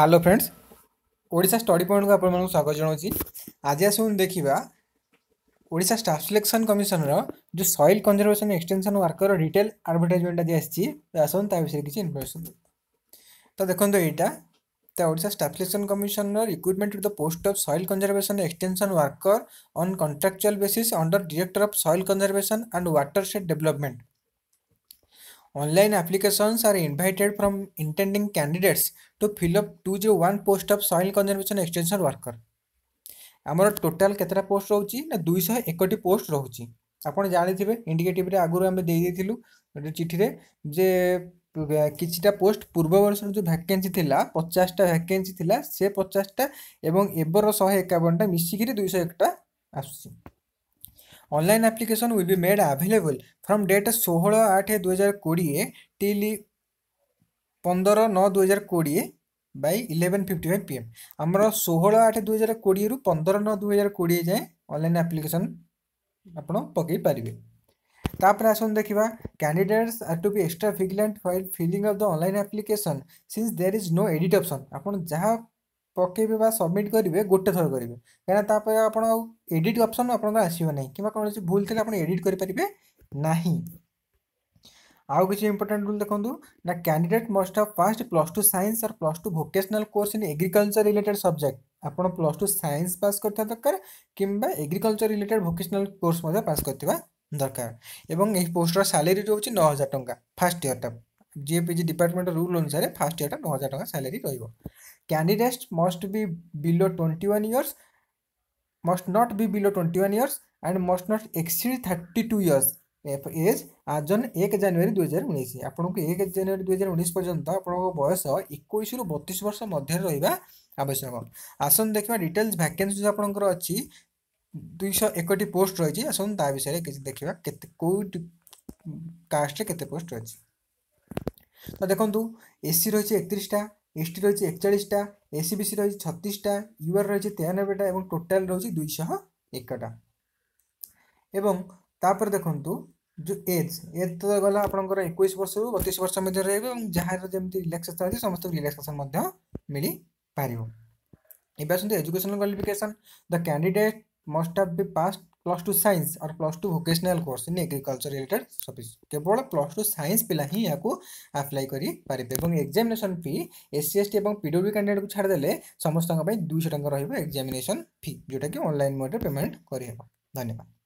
Hello friends Odisha study ପଏଣ୍ଟକୁ ଆପଣମାନଙ୍କୁ ସ୍ୱାଗତ ଜଣାଉଛି ଆଜି ଆସନ୍ତୁ ଦେଖିବା ଓଡ଼ିଶା ଷ୍ଟାଫ୍ ସିଲେକ୍ସନ୍ କମିଶନର ଯେଉଁ soil conservation extension worker retail advertisement ଆଜି ଆସିଛି ଆସନ୍ତୁ ତା ବିଷୟରେ କିଛି ଇନଫର୍ମେସନ୍ ତ ଦେଖନ୍ତୁ ଏଇଟା ତ ଓଡ଼ିଶା ଷ୍ଟାଫ୍ ସିଲେକ୍ସନ୍ କମିଶନର recruitment to the post of soil conservation extension worker on contractual basis under director of soil conservation and watershed development Online applications are invited from intending candidates to fill up 201 post of soil conservation extension worker. ଆମର total କେତେଟା post ରହୁଛି ନା ଦୁଇଶହ ଏକଟି post ରହୁଛି ଆପଣ ଜାଣିଥିବେ ଇଣ୍ଡିକେଟିଭରେ ଆଗରୁ ଆମେ ଦେଇଦେଇଥିଲୁ ଗୋଟେ ଚିଠିରେ ଯେ କିଛିଟା ପୋଷ୍ଟ ପୂର୍ବ ବର୍ଷର ଯେଉଁ ଭ୍ୟାକେନ୍ସି ଥିଲା ପଚାଶଟା ଭ୍ୟାକେନ୍ସି ଥିଲା ସେ ପଚାଶଟା ଏବଂ ଏବର ଶହେ ଏକାବନଟା ମିଶିକିରି ଦୁଇଶହ ଏକଟା ଆସୁଛି online application will be made available from date ଷୋହଳ ଆଠ ଦୁଇହଜାର କୋଡ଼ିଏ ଟିଲ୍ ପନ୍ଦର ନଅ ଦୁଇହଜାର କୋଡ଼ିଏ by eleven fifty five P M ଆମର ଷୋହଳ ଆଠ ଦୁଇହଜାର କୋଡ଼ିଏରୁ ପନ୍ଦର ନଅ ଦୁଇହଜାର କୋଡ଼ିଏ ଯାଏଁ ଅନଲାଇନ୍ ଆପ୍ଲିକେସନ୍ ଆପଣ ପକାଇ ପାରିବେ ତାପରେ ଆସନ୍ତୁ ଦେଖିବା candidates are to be extra vigilant file filling of the online application since there is no edit option ଆପଣ ଯାହା पकेबे सबमिट करेंगे गोटे थर करेंगे कहीं आप एडिट अप्सन आपको ना कि भूल थे आप एडिट करें आउ किसी इंपोर्टाट रूल देखो ना candidate must have passed plus two science और plus two vocational course in agriculture related subject आप प्लस टू सैंस पास कर दरकार कि agriculture related vocational course pass कर दरकार पोस्टर सालेरी रोच नौ हजार टाँग फास्ट इयरटा जीएपीजी डिपार्टमेंट रूल अनुसार फास्ट इयरटा नौ हजार टाँग सालेरी रोक candidates must be below 21 years must not be below 21 years and must not exceed 32 years age आज जन एक जानुआरी दुई हजार उन्नीस आपको एक जानुआरी दुई हजार उन्नीस पर्यंत आपको बयस एकैश रु बतीस वर्ष मध्य रहा आवश्यक आसन देखा डिटेल्स भैकेन्सी आपंकर अच्छी दुईश एक पोस्ट रही आसन ता विषय किसी देखा कौ कास्ट्रे केते पोस्ट रही तो देखो एसी रही एकत्रिशटा এসটি রয়েছে একচাশটা এসিবিসি রয়েছে ছত্রিশটা ইউআর রয়েছে তেয়ানব্বইটা এবং টোটাল রয়েছে দুইশহ একটা এবং তাপরে দেখন্তু যে এজ এজ তো গলা আপনার একুশ বর্ষর বতিশ বর্ষ মধ্যে রহব এবং যার যেমন রিল্যাক্সেসন আছে সমস্ত রিল্যাক্সেসন মিলিপার এবার আসুন educational qualification the candidate must have been passed plus two science और plus two vocational course in agriculture related service केवल प्लस टू साइंस पिला ही यहाँ आप्लाय करेंगे examination fee S C S T और पिडब्ल्यू कैंडिडेट को छाड़देले समस्त दुई टाँग रही एक्जामेसन फी जोटा कि अनलाइन मोड पेमेंट करहब धन्यवाद